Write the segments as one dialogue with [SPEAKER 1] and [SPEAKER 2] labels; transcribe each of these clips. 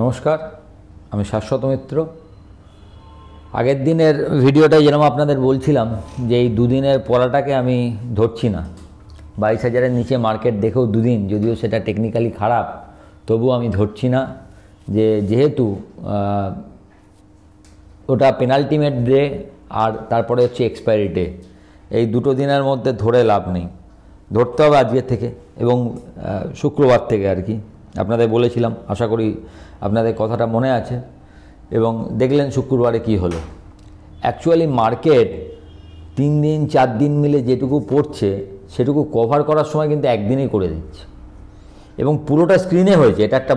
[SPEAKER 1] নমস্কার আমি শাশ্বত মিত্র আগের দিনের ভিডিওটায় যেরকম আপনাদের বলছিলাম যে এই দুদিনের পড়াটাকে আমি ধরছি না বাইশ হাজারের নিচে মার্কেট দেখেও দুদিন যদিও সেটা টেকনিক্যালি খারাপ তবু আমি ধরছি না যে যেহেতু ওটা পেনাল্টিমেট ডে আর তারপরে হচ্ছে এক্সপায়ারি ডে এই দুটো দিনের মধ্যে ধরে লাভ নেই ধরতে হবে আজকের থেকে এবং শুক্রবার থেকে আর কি আপনাদের বলেছিলাম আশা করি আপনাদের কথাটা মনে আছে এবং দেখলেন শুক্রবারে কি হলো অ্যাকচুয়ালি মার্কেট তিন দিন চার দিন মিলে যেটুকু পড়ছে সেটুকু কভার করার সময় কিন্তু একদিনেই করে দিচ্ছে এবং পুরোটা স্ক্রিনে হয়েছে এটা একটা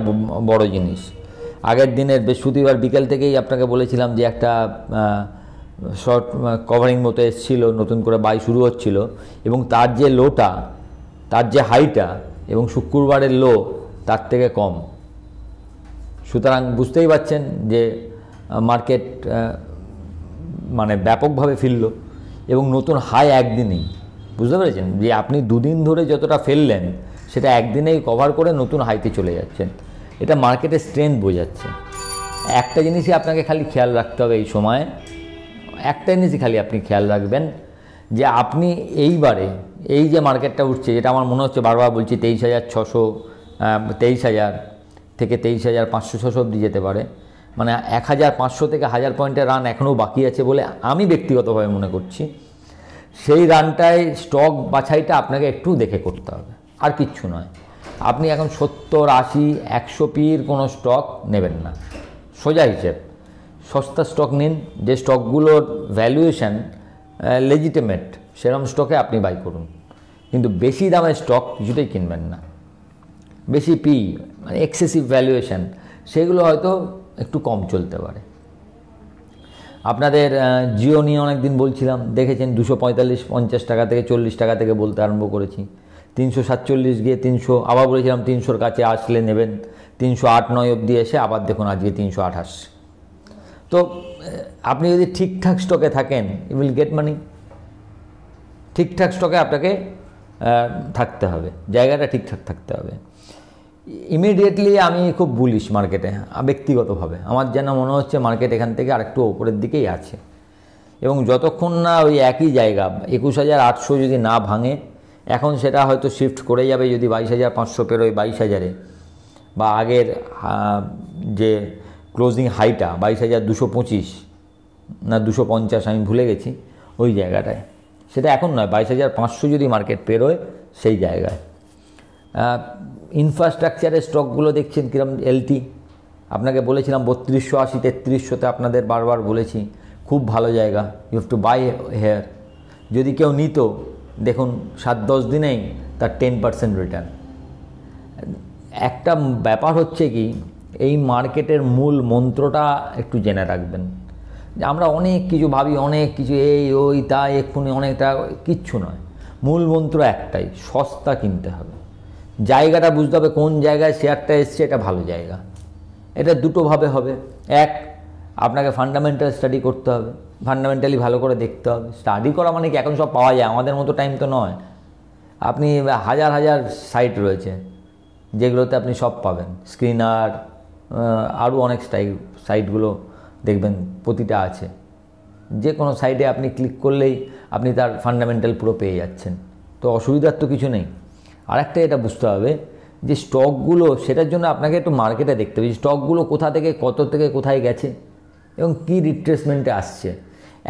[SPEAKER 1] বড় জিনিস আগের দিনের বৃহস্পতিবার বিকেল থেকেই আপনাকে বলেছিলাম যে একটা শর্ট কভারিং মতো এসেছিলো নতুন করে বাই শুরু হচ্ছিল এবং তার যে লোটা তার যে হাইটা এবং শুক্রবারের লো তার থেকে কম সুতরাং বুঝতেই পাচ্ছেন যে মার্কেট মানে ব্যাপকভাবে ফিরল এবং নতুন হাই একদিনেই বুঝতে পেরেছেন যে আপনি দুদিন ধরে যতটা ফেললেন সেটা একদিনেই কভার করে নতুন হাইতে চলে যাচ্ছেন এটা মার্কেটের স্ট্রেংথ বোঝাচ্ছে একটা জিনিসই আপনাকে খালি খেয়াল রাখতে হবে এই সময়ে একটা জিনিসই খালি আপনি খেয়াল রাখবেন যে আপনি এইবারে এই যে মার্কেটটা উঠছে যেটা আমার মনে হচ্ছে বারবার বলছি তেইশ হাজার ছশো তেইশ হাজার থেকে তেইশ হাজার পাঁচশো ছশো অব্দি যেতে পারে মানে এক হাজার পাঁচশো থেকে হাজার পয়েন্টের রান এখনও বাকি আছে বলে আমি ব্যক্তিগতভাবে মনে করছি সেই রানটায় স্টক বাছাইটা আপনাকে একটু দেখে করতে হবে আর কিচ্ছু নয় আপনি এখন সত্তর আশি একশো পির কোনো স্টক নেবেন না সোজা হিসেব সস্তা স্টক নিন যে স্টকগুলোর ভ্যালুয়েশান লেজিটেমেট সেরম স্টকে আপনি বাই করুন কিন্তু বেশি দামের স্টক কিছুতেই কিনবেন না বেশি পি মানে এক্সেসিভ ভ্যালুয়েশন সেগুলো হয়তো একটু কম চলতে পারে আপনাদের জিও নিয়ে অনেক দিন বলছিলাম দেখেছেন দুশো পঁয়তাল্লিশ পঞ্চাশ টাকা থেকে চল্লিশ টাকা থেকে বলতে আরম্ভ করেছি তিনশো সাতচল্লিশ গিয়ে তিনশো আবার বলেছিলাম তিনশোর কাছে আসলে নেবেন তিনশো আট নয় অবধি এসে আবার দেখুন আজকে তিনশো আঠাশ তো আপনি যদি ঠিকঠাক স্টকে থাকেন ইউ উইল গেট মানি ঠিকঠাক স্টকে আপনাকে থাকতে হবে জায়গাটা ঠিকঠাক থাকতে হবে ইমিডিয়েটলি আমি খুব বুলিশ মার্কেটে ব্যক্তিগতভাবে আমার যেন মনে হচ্ছে মার্কেট এখান থেকে আরেকটু ওপরের দিকেই আছে এবং যতক্ষণ না ওই একই জায়গা একুশ হাজার আটশো যদি না ভাঙে এখন সেটা হয়তো শিফট করে যাবে যদি বাইশ হাজার পাঁচশো পেরোয় বাইশ হাজারে বা আগের যে ক্লোজিং হাইটা বাইশ হাজার দুশো পঁচিশ না দুশো পঞ্চাশ আমি ভুলে গেছি ওই জায়গাটায় সেটা এখন নয় বাইশ হাজার পাঁচশো যদি মার্কেট পেরোয় সেই জায়গায় ইনফ্রাস্ট্রাকচারের স্টকগুলো দেখছেন কিরম এলটি আপনাকে বলেছিলাম বত্রিশশো আশি তেত্রিশশোতে আপনাদের বারবার বলেছি খুব ভালো জায়গা you have to buy here যদি কেউ নিত দেখুন সাত দশ দিনেই তার টেন পার্সেন্ট রিটার্ন একটা ব্যাপার হচ্ছে কি এই মার্কেটের মূল মন্ত্রটা একটু জেনে রাখবেন আমরা অনেক কিছু ভাবি অনেক কিছু এই ওই তাই এক্ষুনি অনেকটা কিচ্ছু নয় মূল মন্ত্র একটাই সস্তা কিনতে হবে জায়গাটা বুঝতে হবে কোন জায়গায় শেয়ারটা এসছে এটা ভালো জায়গা এটা দুটোভাবে হবে এক আপনাকে ফান্ডামেন্টাল স্টাডি করতে হবে ফান্ডামেন্টালি ভালো করে দেখতে হবে স্টাডি করা মানে কি এখন সব পাওয়া যায় আমাদের মতো টাইম তো নয় আপনি হাজার হাজার সাইট রয়েছে যেগুলোতে আপনি সব পাবেন স্ক্রিনার আরও অনেক সাইটগুলো দেখবেন প্রতিটা আছে যে কোনো সাইটে আপনি ক্লিক করলেই আপনি তার ফান্ডামেন্টাল পুরো পেয়ে যাচ্ছেন তো অসুবিধার তো কিছু নেই আরেকটা এটা বুঝতে হবে যে স্টকগুলো সেটার জন্য আপনাকে একটু মার্কেটে দেখতে হবে স্টকগুলো কোথা থেকে কত থেকে কোথায় গেছে এবং কি রিপ্লেসমেন্টে আসছে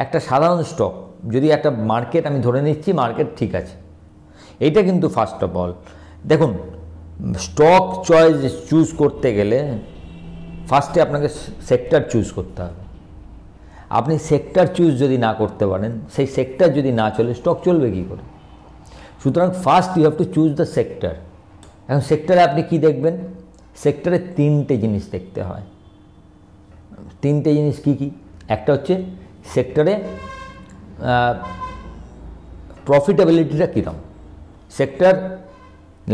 [SPEAKER 1] একটা সাধারণ স্টক যদি একটা মার্কেট আমি ধরে নিচ্ছি মার্কেট ঠিক আছে এইটা কিন্তু ফার্স্ট অফ অল দেখুন স্টক চয়েস চুজ করতে গেলে ফার্স্টে আপনাকে সেক্টর চুজ করতে হবে আপনি সেক্টর চুজ যদি না করতে পারেন সেই সেক্টর যদি না চলে স্টক চলবে কী করে সুতরাং first you have to choose the sector এখন সেক্টরে আপনি কি দেখবেন সেক্টরে তিনটে জিনিস দেখতে হয় তিনটে জিনিস কি কি একটা হচ্ছে সেক্টরে প্রফিটেবিলিটিটা কীরকম সেক্টর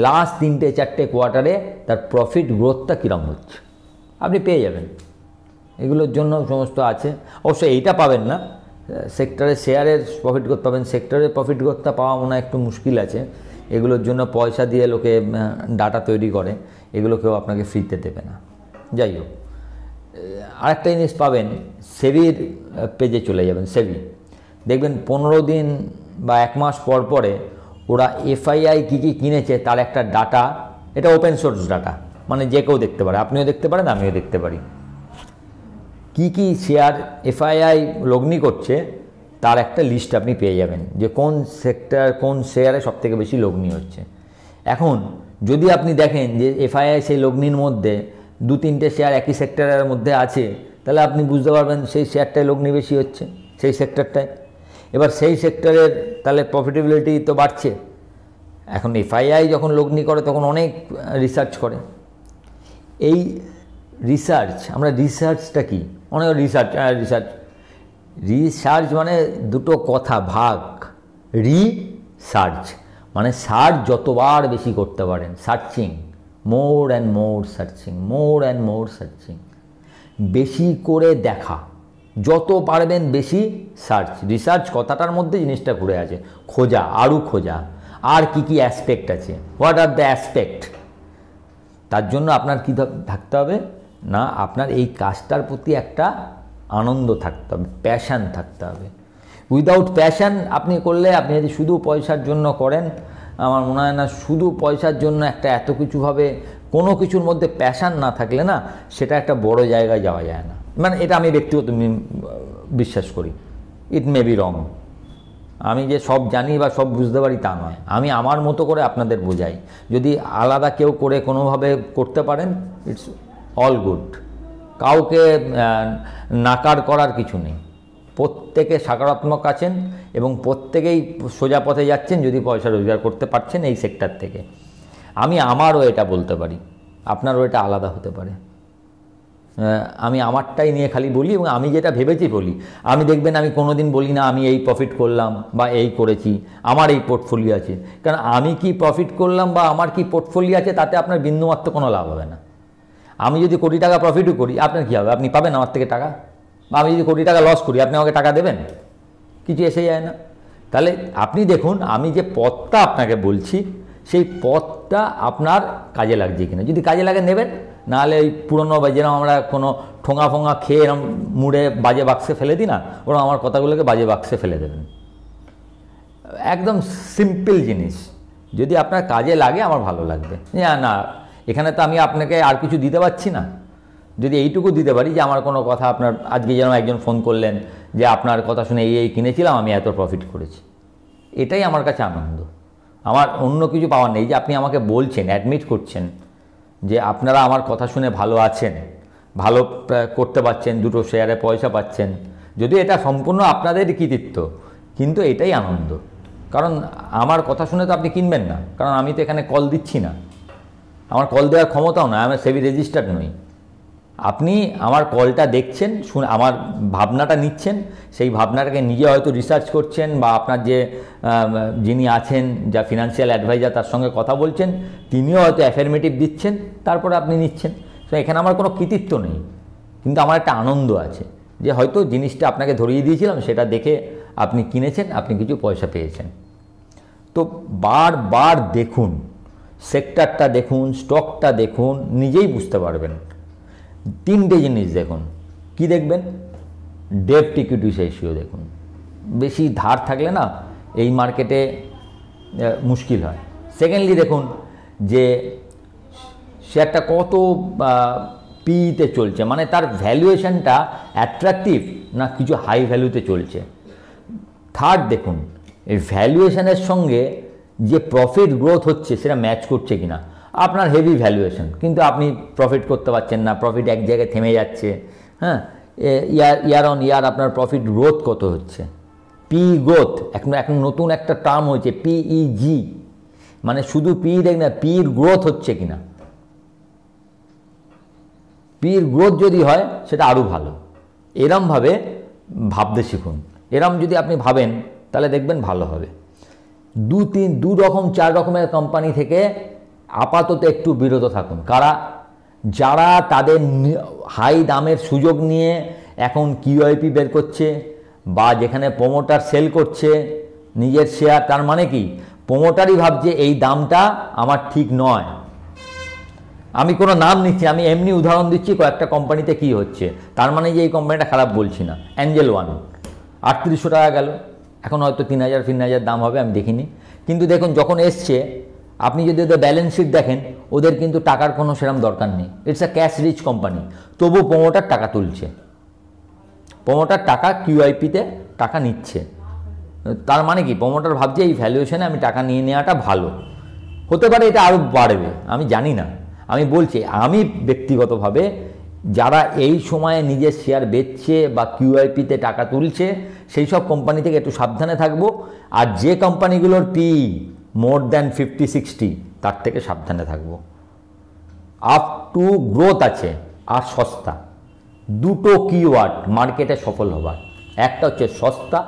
[SPEAKER 1] লাস্ট তিনটে চারটে কোয়ার্টারে তার প্রফিট গ্রোথটা কীরকম হচ্ছে আপনি পেয়ে যাবেন এগুলোর জন্য সমস্ত আছে অবশ্যই এইটা পাবেন না সেক্টরে শেয়ারের প্রফিট করতে পাবেন সেক্টরের প্রফিট করতে পাওয়া মনে একটু মুশকিল আছে এগুলোর জন্য পয়সা দিয়ে লোকে ডাটা তৈরি করে এগুলো কেউ আপনাকে ফ্রিতে দেবে না যাই হোক আরেকটা জিনিস পাবেন সেভির পেজে চলে যাবেন সেভি দেখবেন পনেরো দিন বা এক মাস পর পরে ওরা এফআইআই কী কী কিনেছে তার একটা ডাটা এটা ওপেন সোর্স ডাটা মানে যে কেউ দেখতে পারে আপনিও দেখতে পারেন আমিও দেখতে পারি কি কি শেয়ার এফআইআই লগ্নি করছে তার একটা লিস্ট আপনি পেয়ে যাবেন যে কোন সেক্টর কোন শেয়ারে সব থেকে বেশি লগ্নি হচ্ছে এখন যদি আপনি দেখেন যে এফআইআই সেই লগ্নির মধ্যে দু তিনটে শেয়ার একই সেক্টরের মধ্যে আছে তাহলে আপনি বুঝতে পারবেন সেই শেয়ারটায় লগ্নি বেশি হচ্ছে সেই সেক্টরটায় এবার সেই সেক্টরের তাহলে প্রফিটেবিলিটি তো বাড়ছে এখন এফআইআই যখন লগ্নি করে তখন অনেক রিসার্চ করে এই রিসার্চ আমরা রিসার্চটা কী অনেক রিসার্চ রিসার্চ রিসার্চ মানে দুটো কথা ভাগ রিসার্চ মানে সার্চ যতবার বেশি করতে পারেন searching more and more searching more and more searching বেশি করে দেখা যত পারবেন বেশি সার্চ রিসার্চ কথাটার মধ্যে জিনিসটা ঘুরে আছে খোঁজা আরও খোঁজা আর কি কি অ্যাসপেক্ট আছে হোয়াট আর দ্য অ্যাসপেক্ট তার জন্য আপনার কী থাকতে হবে না আপনার এই কাজটার প্রতি একটা আনন্দ থাকতে হবে প্যাশান থাকতে হবে উইদাউট প্যাশান আপনি করলে আপনি যদি শুধু পয়সার জন্য করেন আমার মনে হয় না শুধু পয়সার জন্য একটা এত কিছুভাবে কোনো কিছুর মধ্যে প্যাশান না থাকলে না সেটা একটা বড় জায়গায় যাওয়া যায় না মানে এটা আমি ব্যক্তিগত বিশ্বাস করি ইট মে বি রং আমি যে সব জানি বা সব বুঝতে পারি তা নয় আমি আমার মতো করে আপনাদের বোঝাই যদি আলাদা কেউ করে কোনোভাবে করতে পারেন ইটস অল গুড কাউকে নাকার করার কিছু নেই প্রত্যেকে সাকারাত্মক আছেন এবং প্রত্যেকেই সোজা পথে যাচ্ছেন যদি পয়সা রোজগার করতে পারছেন এই সেক্টর থেকে আমি আমারও এটা বলতে পারি আপনারও এটা আলাদা হতে পারে আমি আমারটাই নিয়ে খালি বলি এবং আমি যেটা ভেবেছি বলি আমি দেখবেন আমি কোনো দিন বলি না আমি এই প্রফিট করলাম বা এই করেছি আমার এই পোর্টফোলিও আছে কারণ আমি কি প্রফিট করলাম বা আমার কি পোর্টফোলিও আছে তাতে আপনার বিন্দুমাত্র কোনো লাভ হবে না আমি যদি কোটি টাকা প্রফিটও করি আপনার কী হবে আপনি পাবেন আমার থেকে টাকা বা আমি যদি কোটি টাকা লস করি আপনি আমাকে টাকা দেবেন কিছু এসে যায় না তাহলে আপনি দেখুন আমি যে পথটা আপনাকে বলছি সেই পথটা আপনার কাজে লাগছে কিনা যদি কাজে লাগে নেবেন নাহলে ওই পুরনো বা যেরকম আমরা কোনো ঠোঙা ফোঙা খেয়ে এরম মুড়ে বাজে বাক্সে ফেলে দিই না ওরকম আমার কথাগুলোকে বাজে বাক্সে ফেলে দেবেন একদম সিম্পল জিনিস যদি আপনার কাজে লাগে আমার ভালো লাগবে না না এখানে তো আমি আপনাকে আর কিছু দিতে পারছি না যদি এইটুকু দিতে পারি যে আমার কোনো কথা আপনার আজকে যেন একজন ফোন করলেন যে আপনার কথা শুনে এই এই কিনেছিলাম আমি এত প্রফিট করেছি এটাই আমার কাছে আনন্দ আমার অন্য কিছু পাওয়ার নেই যে আপনি আমাকে বলছেন অ্যাডমিট করছেন যে আপনারা আমার কথা শুনে ভালো আছেন ভালো করতে পারছেন দুটো শেয়ারে পয়সা পাচ্ছেন যদি এটা সম্পূর্ণ আপনাদের কৃতিত্ব কিন্তু এটাই আনন্দ কারণ আমার কথা শুনে তো আপনি কিনবেন না কারণ আমি তো এখানে কল দিচ্ছি না আমার কল দেওয়ার ক্ষমতাও নয় আমি সেবি রেজিস্টার্ড নই আপনি আমার কলটা দেখছেন শুন আমার ভাবনাটা নিচ্ছেন সেই ভাবনাটাকে নিজে হয়তো রিসার্চ করছেন বা আপনার যে যিনি আছেন যা ফিনান্সিয়াল অ্যাডভাইজার তার সঙ্গে কথা বলছেন তিনিও হয়তো অ্যাফার্মেটিভ দিচ্ছেন তারপরে আপনি নিচ্ছেন তো এখানে আমার কোনো কৃতিত্ব নেই কিন্তু আমার একটা আনন্দ আছে যে হয়তো জিনিসটা আপনাকে ধরিয়ে দিয়েছিলাম সেটা দেখে আপনি কিনেছেন আপনি কিছু পয়সা পেয়েছেন তো বারবার দেখুন সেক্টরটা দেখুন স্টকটা দেখুন নিজেই বুঝতে পারবেন তিনটে জিনিস দেখুন কি দেখবেন ডেপ ইকুইটি রেশিও দেখুন বেশি ধার থাকলে না এই মার্কেটে মুশকিল হয় সেকেন্ডলি দেখুন যে শেয়ারটা কত পিতে চলছে মানে তার ভ্যালুয়েশানটা অ্যাট্রাকটিভ না কিছু হাই ভ্যালুতে চলছে থার্ড দেখুন এই ভ্যালুয়েশানের সঙ্গে যে প্রফিট গ্রোথ হচ্ছে সেটা ম্যাচ করছে কিনা আপনার হেভি ভ্যালুয়েশন কিন্তু আপনি প্রফিট করতে পারছেন না প্রফিট এক জায়গায় থেমে যাচ্ছে হ্যাঁ ইয়ার ইয়ার অন ইয়ার আপনার প্রফিট গ্রোথ কত হচ্ছে পি গ্রোথ এখন এখন নতুন একটা টার্ম হয়েছে পিইজি e মানে শুধু পি দেখ না পির গ্রোথ হচ্ছে কিনা পির গ্রোথ যদি হয় সেটা আরও ভালো এরমভাবে ভাবতে শিখুন এরম যদি আপনি ভাবেন তাহলে দেখবেন ভালো হবে দু তিন দু রকম চার রকমের কোম্পানি থেকে আপাতত একটু বিরত থাকুন কারা যারা তাদের হাই দামের সুযোগ নিয়ে এখন কিউআইপি বের করছে বা যেখানে প্রমোটার সেল করছে নিজের শেয়ার তার মানে কি প্রমোটারই ভাবছে এই দামটা আমার ঠিক নয় আমি কোনো নাম নিচ্ছি আমি এমনি উদাহরণ দিচ্ছি কয়েকটা কোম্পানিতে কি হচ্ছে তার মানে যে এই কোম্পানিটা খারাপ বলছি না অ্যাঞ্জেল ওয়ান আটত্রিশশো টাকা গেল এখন হয়তো তিন হাজার তিন হাজার দাম হবে আমি দেখিনি কিন্তু দেখুন যখন এসছে আপনি যদি ওদের ব্যালেন্স শিট দেখেন ওদের কিন্তু টাকার কোনো সেরম দরকার নেই it's a cash rich company তবু প্রমোটার টাকা তুলছে প্রমোটার টাকা কিউআইপিতে টাকা নিচ্ছে তার মানে কি প্রমোটার ভাবছে এই ভ্যালুয়েশনে আমি টাকা নিয়ে নেওয়াটা ভালো হতে পারে এটা আরও বাড়বে আমি জানি না আমি বলছি আমি ব্যক্তিগতভাবে যারা এই সময়ে নিজের শেয়ার বেচছে বা কিউআইপিতে টাকা তুলছে সেই সব কোম্পানি থেকে একটু সাবধানে থাকবো আর যে কোম্পানিগুলোর P more than fifty sixty তার থেকে সাবধানে থাকবো আপ টু গ্রোথ আছে আর সস্তা দুটো কিওয়ার্ড মার্কেটে সফল হবার একটা হচ্ছে সস্তা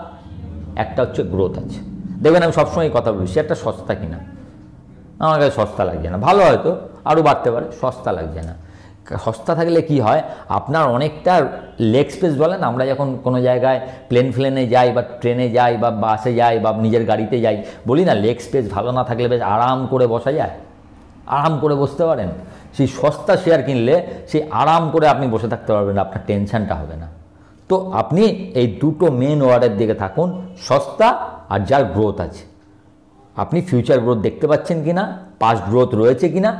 [SPEAKER 1] একটা হচ্ছে গ্রোথ আছে দেখবেন আমি সবসময় কথা বলি সেটা সস্তা কিনা আমার কাছে সস্তা লাগছে না ভালো হয়তো আরও বাড়তে পারে সস্তা লাগছে না সস্তা থাকলে কি হয় আপনার অনেকটা লেগ স্পেস বলেন আমরা যখন কোনো জায়গায় প্লেন ফ্লেনে যাই বা ট্রেনে যাই বা বাসে যাই বা নিজের গাড়িতে যাই বলি না লেগ স্পেস ভালো না থাকলে বেশ আরাম করে বসা যায় আরাম করে বসতে পারেন সেই সস্তা শেয়ার কিনলে সেই আরাম করে আপনি বসে থাকতে পারবেন আপনার টেনশানটা হবে না তো আপনি এই দুটো মেন ওয়ার্ডের দিকে থাকুন সস্তা আর যার গ্রোথ আছে আপনি ফিউচার গ্রোথ দেখতে পাচ্ছেন কি না পাস্ট গ্রোথ রয়েছে কি না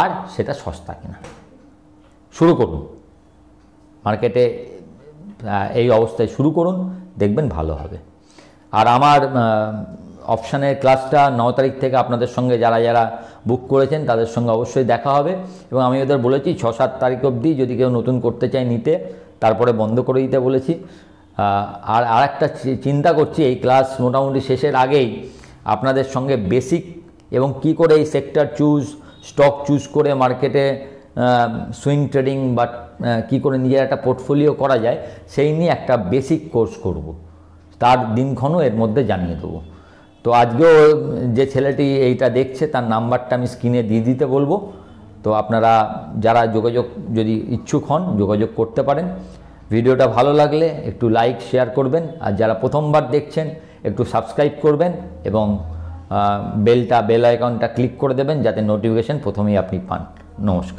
[SPEAKER 1] আর সেটা সস্তা কিনা শুরু করুন মার্কেটে এই অবস্থায় শুরু করুন দেখবেন ভালো হবে আর আমার অপশানের ক্লাসটা ন তারিখ থেকে আপনাদের সঙ্গে যারা যারা বুক করেছেন তাদের সঙ্গে অবশ্যই দেখা হবে এবং আমি ওদের বলেছি ছ সাত তারিখ অবধি যদি কেউ নতুন করতে চায় নিতে তারপরে বন্ধ করে দিতে বলেছি আর আর একটা চিন্তা করছি এই ক্লাস মোটামুটি শেষের আগেই আপনাদের সঙ্গে বেসিক এবং কি করে এই সেক্টর চুজ স্টক চুজ করে মার্কেটে সুইং ট্রেডিং বা কি করে নিজের একটা পোর্টফোলিও করা যায় সেই নিয়ে একটা বেসিক কোর্স করব। তার দিনক্ষণও এর মধ্যে জানিয়ে দেবো তো আজকেও যে ছেলেটি এইটা দেখছে তার নাম্বারটা আমি স্ক্রিনে দিয়ে দিতে বলবো তো আপনারা যারা যোগাযোগ যদি ইচ্ছুক হন যোগাযোগ করতে পারেন ভিডিওটা ভালো লাগলে একটু লাইক শেয়ার করবেন আর যারা প্রথমবার দেখছেন একটু সাবস্ক্রাইব করবেন এবং বেলটা বেল আইকনটা ক্লিক করে দেবেন যাতে নোটিফিকেশান প্রথমেই আপনি পান নমস্কার